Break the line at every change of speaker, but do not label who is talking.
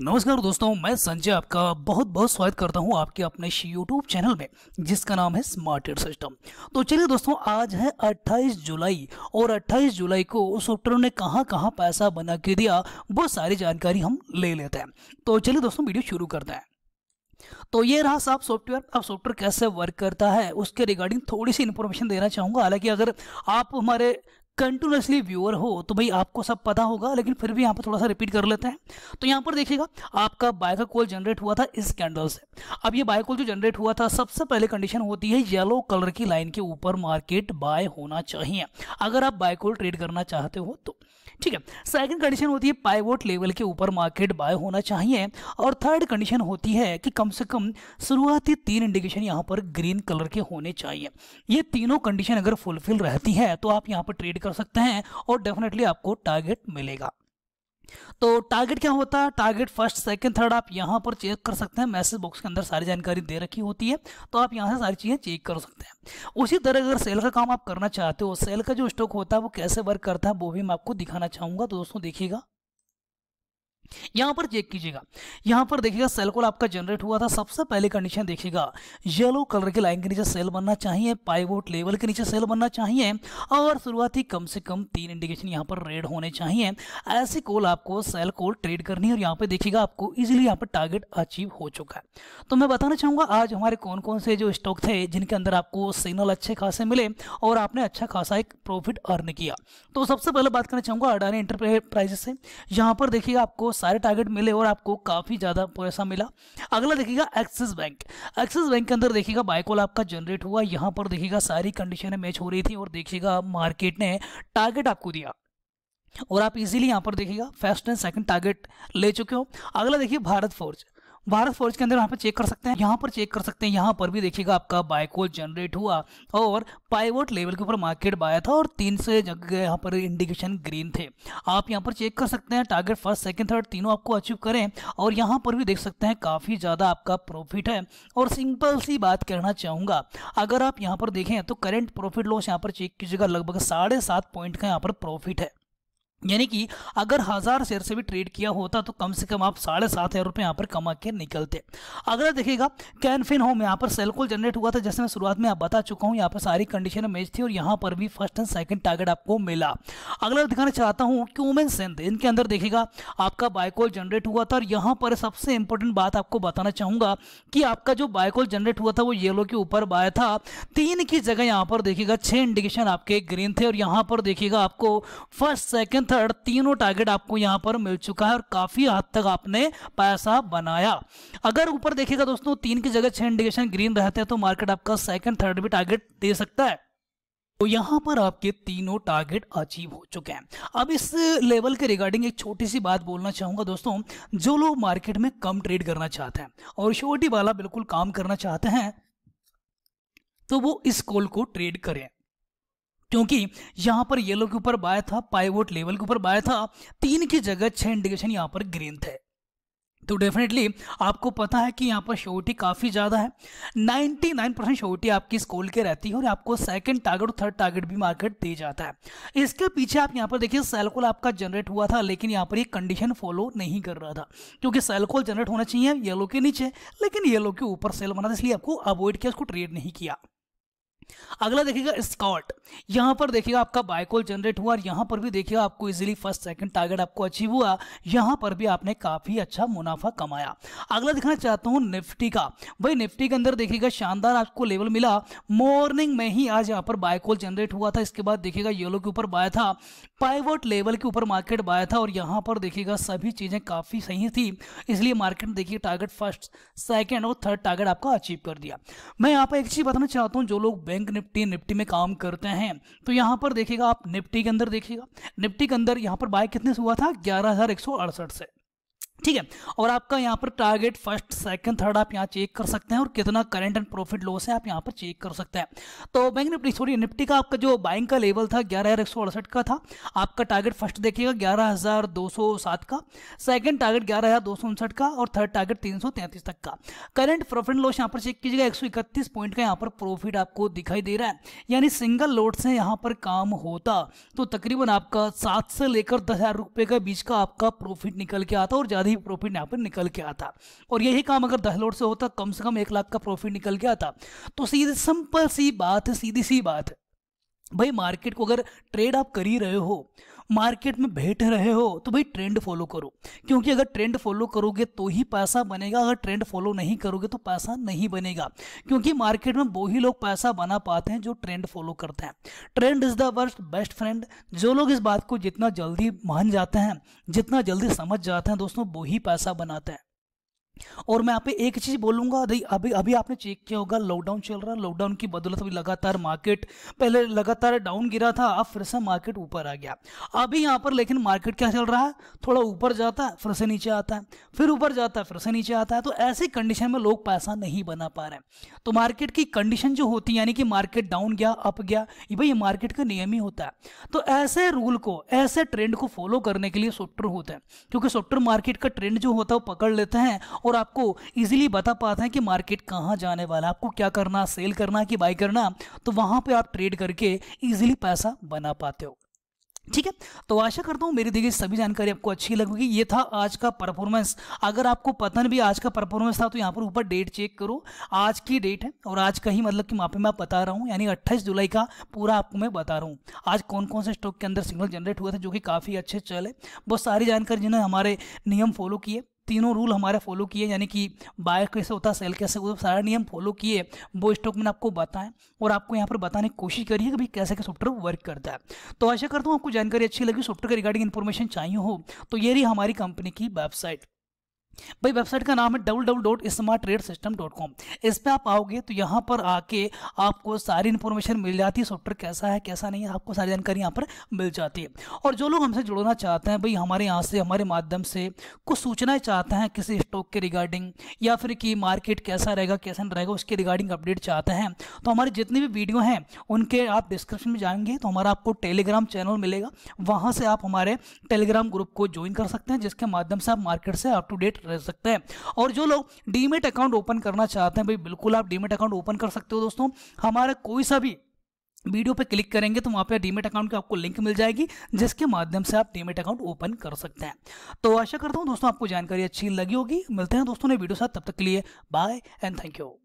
नमस्कार दोस्तों मैं संजय आपका बहुत बहुत स्वागत करता हूं आपके अपने यूट्यूब चैनल में जिसका नाम है स्मार्ट एयर सिस्टम तो चलिए दोस्तों आज है 28 जुलाई और 28 जुलाई को उस सॉफ्टवेयर ने कहां कहां पैसा बना के दिया वो सारी जानकारी हम ले लेते हैं तो चलिए दोस्तों वीडियो शुरू करते हैं तो ये रहा साहब सॉफ्टवेयर अब सॉफ्टवेयर कैसे वर्क करता है उसके रिगार्डिंग थोड़ी सी इन्फॉर्मेशन देना चाहूँगा हालांकि अगर आप हमारे कंटिन्यूसली व्यूअर हो तो भाई आपको सब पता होगा लेकिन फिर भी यहाँ पर थोड़ा सा रिपीट कर लेते हैं तो यहाँ पर देखिएगा आपका बाय का कॉल जनरेट हुआ था इस कैंडल से अब ये बाय कॉल जो जनरेट हुआ था सबसे पहले कंडीशन होती है येलो कलर की लाइन के ऊपर मार्केट बाय होना चाहिए अगर आप बाय कॉल ट्रेड करना चाहते हो तो ठीक है सेकंड कंडीशन होती है पाइवोट लेवल के ऊपर मार्केट बाय होना चाहिए और थर्ड कंडीशन होती है कि कम से कम शुरुआती तीन इंडिकेशन यहाँ पर ग्रीन कलर के होने चाहिए ये तीनों कंडीशन अगर फुलफिल रहती है तो आप यहाँ पर ट्रेड कर कर सकते हैं और डेफिनेटली आपको टारगेट मिलेगा तो टारगेट क्या होता है टारगेट फर्स्ट सेकंड थर्ड आप यहां पर चेक कर सकते हैं मैसेज बॉक्स के अंदर सारी जानकारी दे रखी होती है तो आप यहां से सारी चीज़ें चेक कर सकते हैं उसी तरह अगर सेल का काम आप करना चाहते हो सेल का जो स्टॉक होता है वो कैसे वर्क करता है वो भी मैं आपको दिखाना चाहूंगा तो दोस्तों देखिएगा यहां पर चेक कीजिएगा यहां पर देखिएगा सेल कॉल आपका जनरेट हुआ था सबसे पहले कंडीशन देखिएगा येलो कलर की लाइन के नीचे सेल बनना चाहिए पाइवोट लेवल के नीचे सेल बनना चाहिए और शुरुआती कम से कम तीन इंडिकेशन यहां पर रेड होने चाहिए ऐसी कॉल आपको सेल कॉल ट्रेड करनी है और यहां पर देखिएगा आपको इजिली यहां पर टारगेट अचीव हो चुका है तो मैं बताना चाहूंगा आज हमारे कौन कौन से जो स्टॉक थे जिनके अंदर आपको सिग्नल अच्छे खासे मिले और आपने अच्छा खासा एक प्रॉफिट अर्न किया तो सबसे पहले बात करना चाहूंगा अडानी इंटरप्राइजेस से यहां पर देखिएगा आपको सारे टारगेट मिले और आपको काफ़ी ज़्यादा पैसा मिला अगला देखिएगा एक्सिस बैंक एक्सिस बैंक के अंदर देखिएगा बाइकॉल आपका जनरेट हुआ यहाँ पर देखिएगा सारी कंडीशन मैच हो रही थी और देखिएगा मार्केट ने टारगेट आपको दिया और आप इजीली यहाँ पर देखिएगा फर्स्ट एंड सेकंड टारगेट ले चुके हो अगला देखिए भारत फोर्ज भारत फौज के अंदर यहाँ पे चेक कर सकते हैं यहाँ पर चेक कर सकते हैं यहाँ पर भी देखिएगा आपका बायकोल जनरेट हुआ और पाइवोट लेवल के ऊपर मार्केट बाया था और तीन से जगह यहाँ पर इंडिकेशन ग्रीन थे आप यहाँ पर चेक कर सकते हैं टारगेट फर्स्ट सेकंड थर्ड तीनों आपको अचीव करें और यहाँ पर भी देख सकते हैं काफ़ी ज़्यादा आपका प्रॉफिट है और सिंपल सी बात कहना चाहूँगा अगर आप यहाँ पर देखें तो करेंट प्रॉफिट लॉस यहाँ पर चेक कीजिएगा लगभग साढ़े सात पॉइंट का यहाँ पर प्रॉफिट है यानी कि अगर हज़ार शेयर से भी ट्रेड किया होता तो कम से कम आप साढ़े सात हज़ार रुपये यहाँ पर कमा के निकलते अगला देखिएगा कैनफिन होम यहाँ पर सेल कॉल जनरेट हुआ था जैसे मैं शुरुआत में आप बता चुका हूँ यहाँ पर सारी कंडीशन मैच थी और यहाँ पर भी फर्स्ट एंड सेकंड टारगेट आपको मिला अगला दिखाना चाहता हूँ क्यूमेन सेंथ इनके अंदर देखेगा आपका बायकॉल जनरेट हुआ था और यहाँ पर सबसे इंपॉर्टेंट बात आपको बताना चाहूंगा कि आपका जो बायकॉल जनरेट हुआ था वो येलो के ऊपर बाया था तीन की जगह यहाँ पर देखेगा छः इंडिकेशन आपके ग्रीन थे और यहाँ पर देखिएगा आपको फर्स्ट सेकेंड थर्ड तीनों टारगेट आपको यहां पर मिल चुका है और काफ़ी हद तक आपने पैसा बनाया अगर ऊपर देखेगा दोस्तों तीन की जगह छह इंडिकेशन ग्रीन रहते हैं तो मार्केट आपका सेकंड थर्ड भी टारगेट दे सकता है तो यहाँ पर आपके तीनों टारगेट अचीव हो चुके हैं अब इस लेवल के रिगार्डिंग एक छोटी सी बात बोलना चाहूँगा दोस्तों जो लोग मार्केट में कम ट्रेड करना चाहते हैं और छोटी वाला बिल्कुल काम करना चाहते हैं तो वो इस कॉल को ट्रेड करें क्योंकि यहाँ पर येलो के ऊपर बाया था पाइवोट लेवल के ऊपर बाया था तीन की जगह छह इंडिकेशन यहाँ पर ग्रीन थे तो डेफिनेटली आपको पता है कि यहाँ पर श्योरिटी काफ़ी ज़्यादा है 99 परसेंट श्योरिटी आपकी स्कोल के रहती है और आपको सेकंड टारगेट और थर्ड टारगेट भी मार्केट दे जाता है इसके पीछे आप यहाँ पर देखिए सेलकोल आपका जनरेट हुआ था लेकिन यहाँ पर ये कंडीशन फॉलो नहीं कर रहा था क्योंकि सेलकोल जनरेट होना चाहिए येलो के नीचे लेकिन येलो के ऊपर सेल बना था इसलिए आपको अवॉइड किया उसको ट्रेड नहीं किया अगला देखिएगा स्कॉट यहां पर देखिएगा आपका बायकोल जनरेट हुआ और यहां पर भी देखिएगा आपको इजीली फर्स्ट सेकंड टारगेट आपको अचीव हुआ यहां पर भी आपने काफी अच्छा मुनाफा कमाया अगला दिखाना चाहता हूं निफ्टी का भाई निफ्टी के अंदर देखिएगा शानदार आपको लेवल मिला मॉर्निंग में ही आज यहां पर बायकोल जनरेट हुआ था इसके बाद देखिएगा येलो के ऊपर बाया था पाइवर्ट लेवल के ऊपर मार्केट बाया था और यहां पर देखिएगा सभी चीजें काफी सही थी इसलिए मार्केट देखिए टारगेट फर्स्ट सेकेंड और थर्ड टारगेट आपका अचीव कर दिया मैं यहाँ पर एक चीज बताना चाहता हूँ जो लोग बैंक बैंक निफ्टी निफ्टी में काम करते हैं तो यहाँ पर देखिएगा आप निफ्टी के अंदर देखिएगा निफ्टी के अंदर यहाँ पर बाय कितने से हुआ था ग्यारह से ठीक है और आपका यहाँ पर टारगेट फर्स्ट सेकंड थर्ड आप यहाँ चेक कर सकते हैं और कितना करंट एंड प्रॉफिट लॉस है आप यहाँ पर चेक कर सकते हैं तो बैंक निफ्टी सॉरी निफ्टी का आपका जो बाइंग का लेवल था ग्यारह हज़ार एक सौ अड़सठ का था आपका टारगेट फर्स्ट देखिएगा ग्यारह हज़ार दो सौ सात का सेकंड टारगेट ग्यारह हज़ार दो सौ उनसठ का और थर्ड टारगेट तीन सौ तैंतीस तक का करंट प्रॉफिट लॉस यहाँ पर चेक कीजिएगा एक सौ इकतीस पॉइंट का यहाँ पर प्रॉफिट आपको दिखाई दे रहा है यानी सिंगल लोड से यहाँ पर काम होता तो तकरीबन आपका सात से लेकर दस हज़ार रुपये के बीच का आपका प्रॉफिट निकल के आता और ज़्यादा ही प्रॉफिट यहाँ पर निकल के आता और यही काम अगर दहलोड से होता कम से कम एक लाख का प्रॉफिट निकल के आता तो सीधे सिंपल सी बात है सीधी सी बात है भाई मार्केट को अगर ट्रेड आप कर ही रहे हो मार्केट में बैठ रहे हो तो भाई ट्रेंड फॉलो करो क्योंकि अगर ट्रेंड फॉलो करोगे तो ही पैसा बनेगा अगर ट्रेंड फॉलो नहीं करोगे तो पैसा नहीं बनेगा क्योंकि मार्केट में वो ही लोग पैसा बना पाते हैं जो ट्रेंड फॉलो करते हैं trend is the worst best friend जो लोग इस बात को जितना जल्दी मान जाते हैं जितना जल्दी समझ जाते हैं दोस्तों वो ही पैसा बनाते हैं और मैं आप एक चीज बोलूंगा अभी अभी आपने चेक किया होगा लॉकडाउन चल रहा है लॉकडाउन की बदौलत अभी लगातार मार्केट पहले लगातार डाउन गिरा था अब फिर से मार्केट ऊपर आ गया अभी यहाँ पर लेकिन मार्केट क्या चल रहा है थोड़ा ऊपर जाता है फिर से नीचे आता है फिर ऊपर जाता है फिर से नीचे आता है तो ऐसे कंडीशन में लोग पैसा नहीं बना पा रहे तो मार्केट की कंडीशन जो होती है यानी कि मार्केट डाउन गया अप गया ये भाई ये मार्केट का नियम ही होता है तो ऐसे रूल को ऐसे ट्रेंड को फॉलो करने के लिए सॉफ्टवेयर होते हैं क्योंकि सॉफ्टवेयर मार्केट का ट्रेंड जो होता है वो पकड़ लेते हैं और आपको इजीली बता पाते हैं कि मार्केट कहाँ जाने वाला आपको क्या करना सेल करना कि बाई करना तो वहाँ पे आप ट्रेड करके इजीली पैसा बना पाते हो ठीक है तो आशा करता हूँ मेरी दी गई सभी जानकारी आपको अच्छी लगेगी ये था आज का परफॉर्मेंस अगर आपको पतन भी आज का परफॉर्मेंस था तो यहाँ पर ऊपर डेट चेक करो आज की डेट है और आज का ही मतलब कि वहाँ पे मैं बता रहा हूँ यानी 28 जुलाई का पूरा आपको मैं बता रहा हूँ आज कौन कौन से स्टॉक के अंदर सिग्नल जनरेट हुआ था जो कि काफ़ी अच्छे चले बहुत सारी जानकारी जिन्होंने हमारे नियम फॉलो किए तीनों रूल हमारे फॉलो किए यानी कि बायर कैसे होता है सेल कैसे होता सारा नियम फॉलो किए वो स्टॉक मैंने आपको बताएं और आपको यहाँ पर बताने की कोशिश करिए कि भाई कैसे कैसे सॉफ्टवेयर वर्क करता है तो आशा करता हूँ आपको जानकारी अच्छी लगी सॉफ्टवेयर के रिगार्डिंग इन्फॉर्मेशन चाहिए हो तो ये रही हमारी कंपनी की वेबसाइट भाई वेबसाइट का नाम है W W dot smart trade system dot com इस पर आप आओगे तो यहाँ पर आके आपको सारी इन्फॉर्मेशन मिल जाती है सॉफ्टवेयर कैसा है कैसा नहीं है आपको सारी जानकारी यहाँ पर मिल जाती है और जो लोग हमसे जुड़ना चाहते हैं भाई हमारे यहाँ से हमारे माध्यम से कुछ सूचनाएं चाहते हैं किसी स्टॉक के रिगार्डिंग या फिर कि मार्केट कैसा रहेगा कैसा नहीं रहेगा उसके रिगार्डिंग अपडेट चाहते हैं तो हमारे जितने भी वीडियो हैं उनके आप डिस्क्रिप्शन में जाएंगे तो हमारा आपको टेलीग्राम चैनल मिलेगा वहाँ से आप हमारे टेलीग्राम ग्रुप को ज्वाइन कर सकते हैं जिसके माध्यम से आप मार्केट से अप टू डेट रह सकते हैं और जो लोग डीमेट अकाउंट ओपन करना चाहते हैं भाई बिल्कुल आप डीमेट अकाउंट ओपन कर सकते हो दोस्तों हमारा कोई सा भी वीडियो पे क्लिक करेंगे तो वहाँ पे डीमेट अकाउंट की आपको लिंक मिल जाएगी जिसके माध्यम से आप डीमेट अकाउंट ओपन कर सकते हैं तो आशा करता हूँ दोस्तों आपको जानकारी अच्छी लगी होगी मिलते हैं दोस्तों ने वीडियो साथ तब तक के लिए बाय एंड थैंक यू